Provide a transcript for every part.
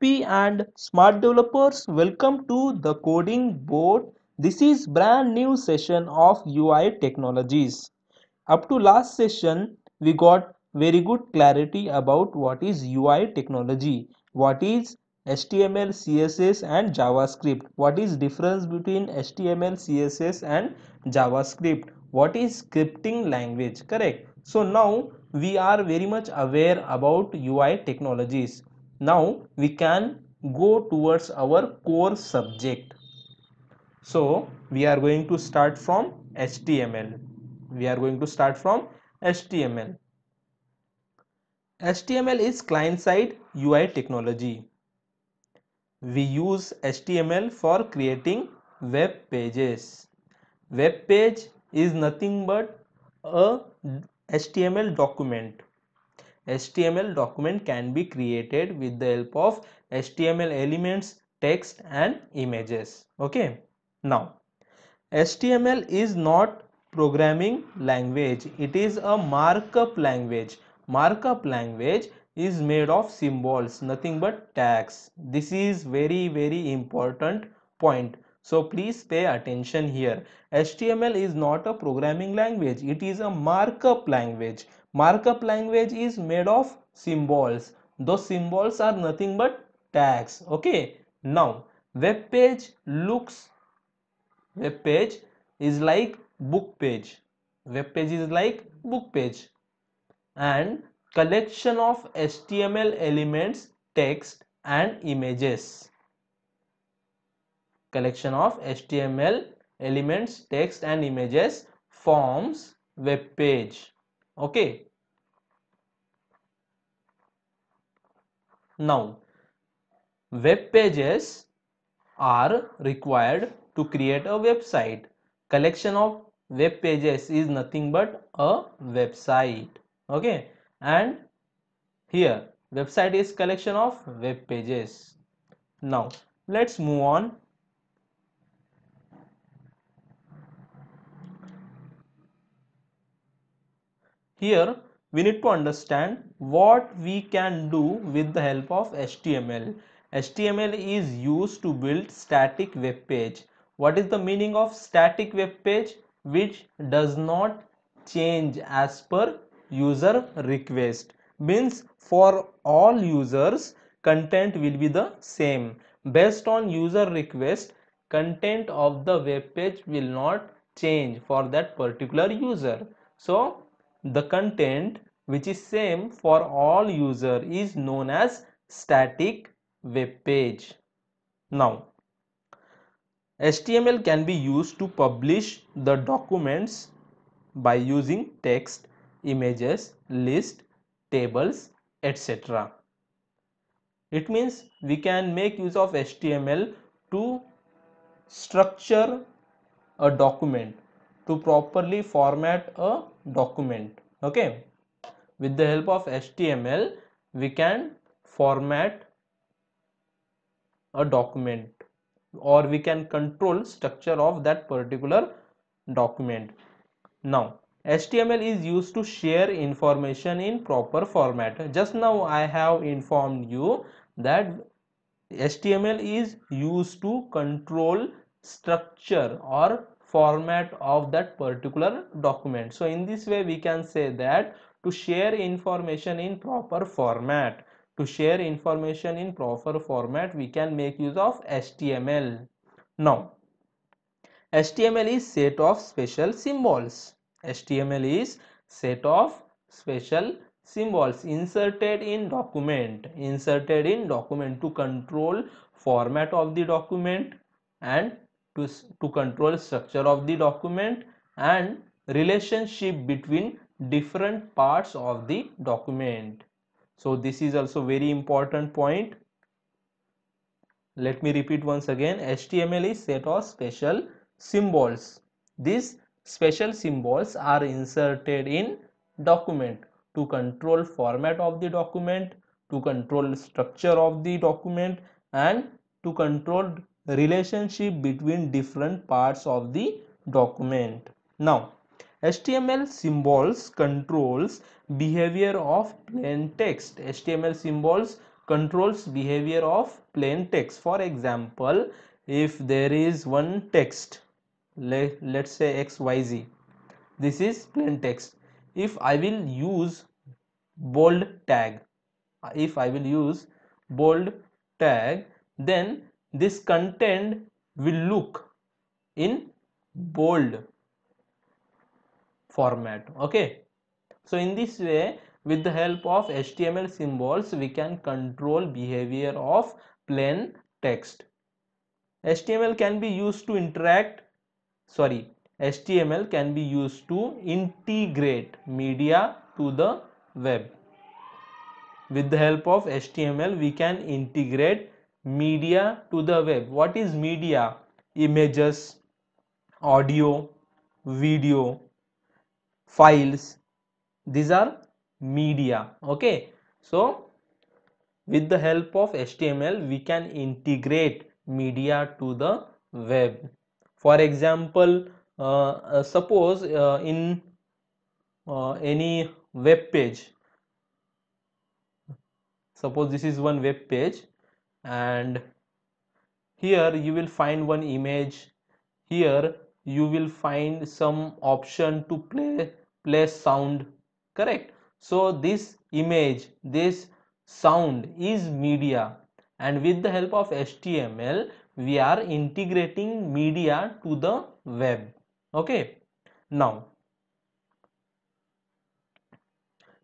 happy and smart developers welcome to the coding board this is brand new session of ui technologies up to last session we got very good clarity about what is ui technology what is html css and javascript what is difference between html css and javascript what is scripting language correct so now we are very much aware about ui technologies now we can go towards our core subject so we are going to start from html we are going to start from html html is client side ui technology we use html for creating web pages web page is nothing but a html document HTML document can be created with the help of HTML elements, text and images. Okay. Now, HTML is not programming language. It is a markup language. Markup language is made of symbols, nothing but tags. This is very, very important point so please pay attention here. HTML is not a programming language. It is a markup language. Markup language is made of symbols. Those symbols are nothing but tags. Okay. Now web page looks web page is like book page. Web page is like book page and collection of HTML elements, text and images collection of HTML elements, text and images forms web page. Okay. Now, web pages are required to create a website. Collection of web pages is nothing but a website. Okay. And here website is collection of web pages. Now, let's move on Here we need to understand what we can do with the help of HTML. HTML is used to build static web page. What is the meaning of static web page? Which does not change as per user request. Means for all users content will be the same. Based on user request content of the web page will not change for that particular user. So the content which is same for all user is known as static web page. Now, HTML can be used to publish the documents by using text, images, list, tables, etc. It means we can make use of HTML to structure a document to properly format a document okay with the help of HTML we can format a document or we can control structure of that particular document now HTML is used to share information in proper format just now I have informed you that HTML is used to control structure or format of that particular document. So in this way we can say that to share information in proper format to share information in proper format we can make use of HTML. Now HTML is set of special symbols. HTML is set of special symbols inserted in document inserted in document to control format of the document and to, to control structure of the document and relationship between different parts of the document. So this is also very important point. Let me repeat once again HTML is set of special symbols. These special symbols are inserted in document to control format of the document, to control structure of the document and to control relationship between different parts of the document. Now, HTML symbols controls behavior of plain text. HTML symbols controls behavior of plain text. For example, if there is one text, let, let's say XYZ, this is plain text. If I will use bold tag, if I will use bold tag, then this content will look in bold format okay so in this way with the help of HTML symbols we can control behavior of plain text HTML can be used to interact sorry HTML can be used to integrate media to the web with the help of HTML we can integrate media to the web what is media images audio video files these are media okay so with the help of html we can integrate media to the web for example uh, uh, suppose uh, in uh, any web page suppose this is one web page and here you will find one image here you will find some option to play play sound correct so this image this sound is media and with the help of html we are integrating media to the web okay now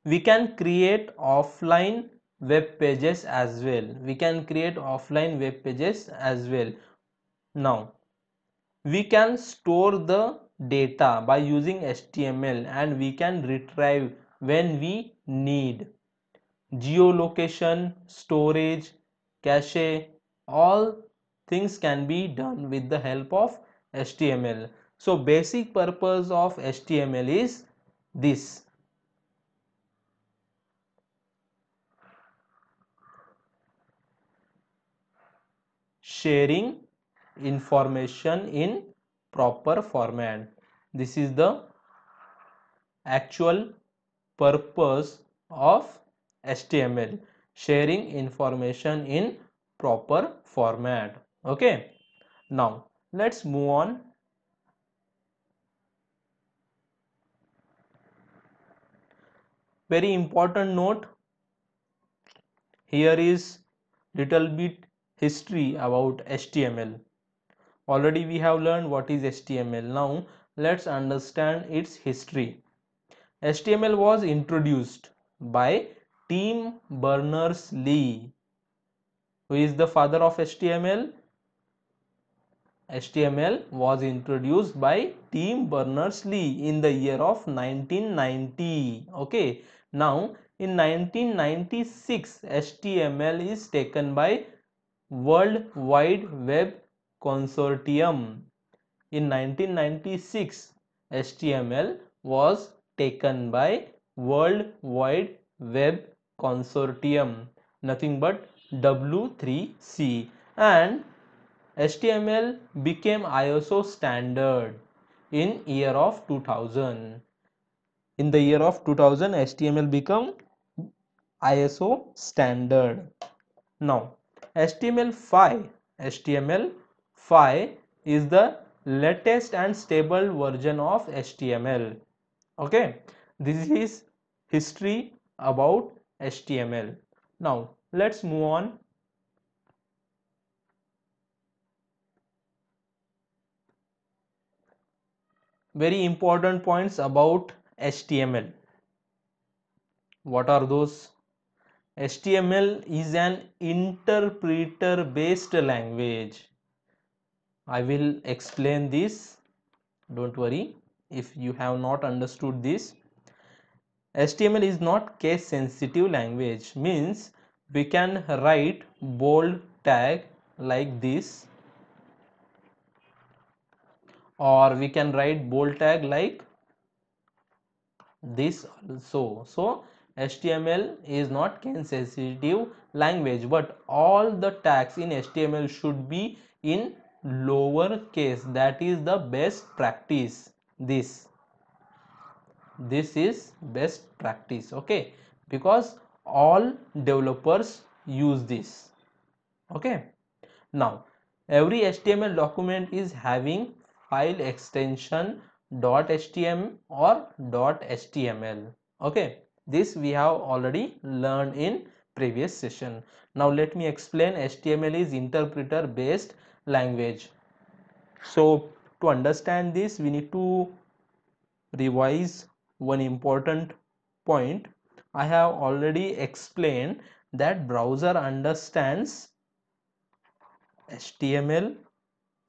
we can create offline web pages as well we can create offline web pages as well now we can store the data by using html and we can retrieve when we need geolocation storage cache all things can be done with the help of html so basic purpose of html is this sharing information in proper format this is the actual purpose of HTML sharing information in proper format okay now let's move on very important note here is little bit history about HTML. Already we have learned what is HTML. Now let's understand its history. HTML was introduced by Tim Berners-Lee who is the father of HTML. HTML was introduced by Tim Berners-Lee in the year of 1990. Okay. Now in 1996 HTML is taken by World Wide Web Consortium. In 1996, HTML was taken by World Wide Web Consortium, nothing but W3C and HTML became ISO standard in year of 2000. In the year of 2000, HTML became ISO standard. Now, HTML5 HTML5 is the latest and stable version of HTML okay this is history about HTML now let's move on very important points about HTML what are those HTML is an interpreter based language. I will explain this. Don't worry if you have not understood this. HTML is not case sensitive language means we can write bold tag like this or we can write bold tag like this also. So HTML is not case sensitive language but all the tags in HTML should be in lower case that is the best practice this this is best practice okay because all developers use this okay now every html document is having file extension .htm or .html okay this we have already learned in previous session. Now let me explain HTML is interpreter based language. So to understand this we need to revise one important point. I have already explained that browser understands HTML,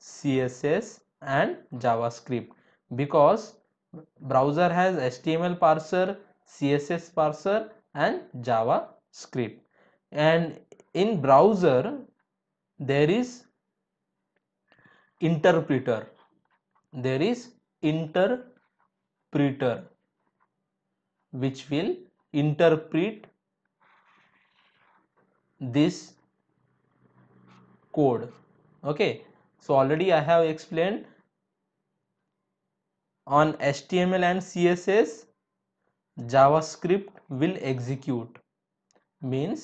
CSS and JavaScript because browser has HTML parser, css parser and javascript and in browser there is interpreter there is interpreter which will interpret this code okay so already i have explained on html and css javascript will execute means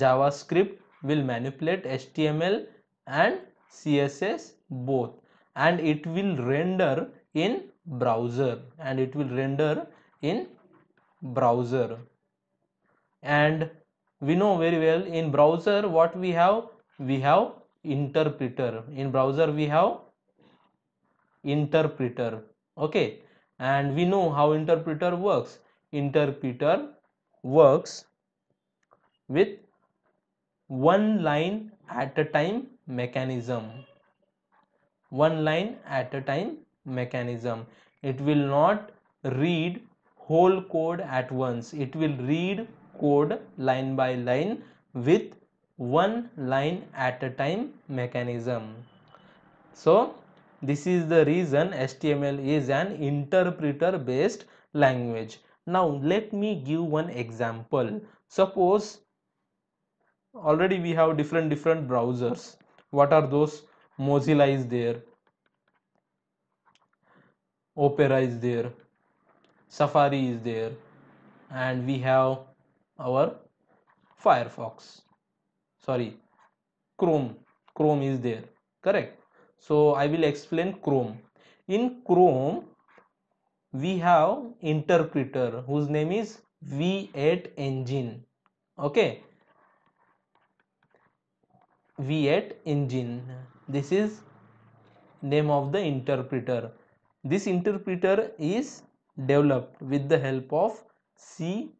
javascript will manipulate html and css both and it will render in browser and it will render in browser and we know very well in browser what we have we have interpreter in browser we have interpreter okay and we know how interpreter works interpreter works with one line at a time mechanism one line at a time mechanism it will not read whole code at once it will read code line by line with one line at a time mechanism so this is the reason HTML is an interpreter based language now let me give one example suppose already we have different different browsers what are those mozilla is there opera is there safari is there and we have our firefox sorry chrome chrome is there correct so i will explain chrome in chrome we have interpreter whose name is v8 engine okay v8 engine this is name of the interpreter this interpreter is developed with the help of C++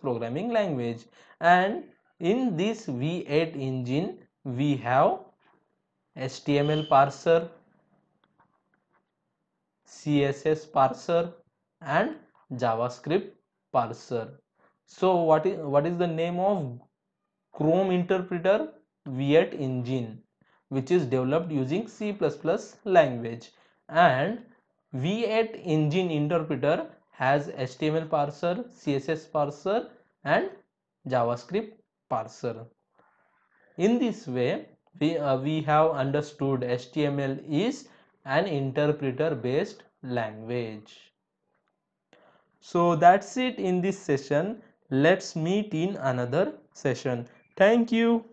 programming language and in this V8 engine we have HTML parser css parser and javascript parser so what is what is the name of chrome interpreter V8 engine which is developed using c++ language and v8 engine interpreter has html parser css parser and javascript parser in this way we, uh, we have understood html is an interpreter based language. So that's it in this session. Let's meet in another session. Thank you.